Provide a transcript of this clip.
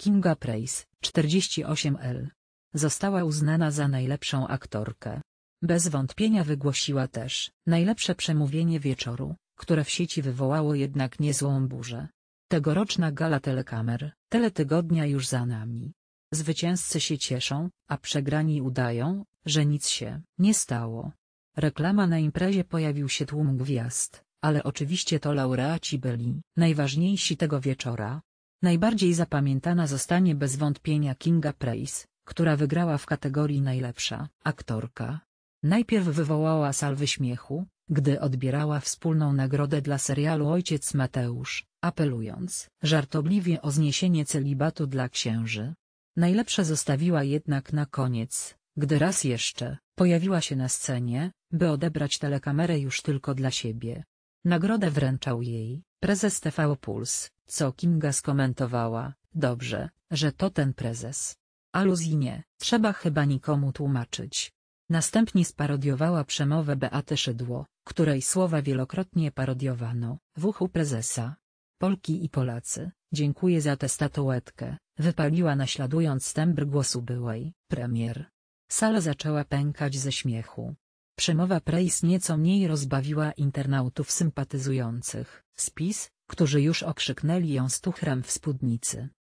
Kinga Price, 48L. Została uznana za najlepszą aktorkę. Bez wątpienia wygłosiła też najlepsze przemówienie wieczoru, które w sieci wywołało jednak niezłą burzę. Tegoroczna gala telekamer, teletygodnia już za nami. Zwycięzcy się cieszą, a przegrani udają, że nic się nie stało. Reklama na imprezie pojawił się tłum gwiazd, ale oczywiście to laureaci byli najważniejsi tego wieczora, Najbardziej zapamiętana zostanie bez wątpienia Kinga Price, która wygrała w kategorii najlepsza aktorka. Najpierw wywołała salwy śmiechu, gdy odbierała wspólną nagrodę dla serialu Ojciec Mateusz, apelując żartobliwie o zniesienie celibatu dla księży. Najlepsze zostawiła jednak na koniec, gdy raz jeszcze pojawiła się na scenie, by odebrać telekamerę już tylko dla siebie. Nagrodę wręczał jej Prezes TV Puls, co Kinga skomentowała, dobrze, że to ten prezes. Aluzji nie, trzeba chyba nikomu tłumaczyć. Następnie sparodiowała przemowę Beaty Szydło, której słowa wielokrotnie parodiowano, w uchu prezesa. Polki i Polacy, dziękuję za tę statuetkę, wypaliła naśladując tembr głosu byłej, premier. Sala zaczęła pękać ze śmiechu, Przemowa Price nieco mniej rozbawiła internautów sympatyzujących Spis, którzy już okrzyknęli ją z tuchrem w spódnicy.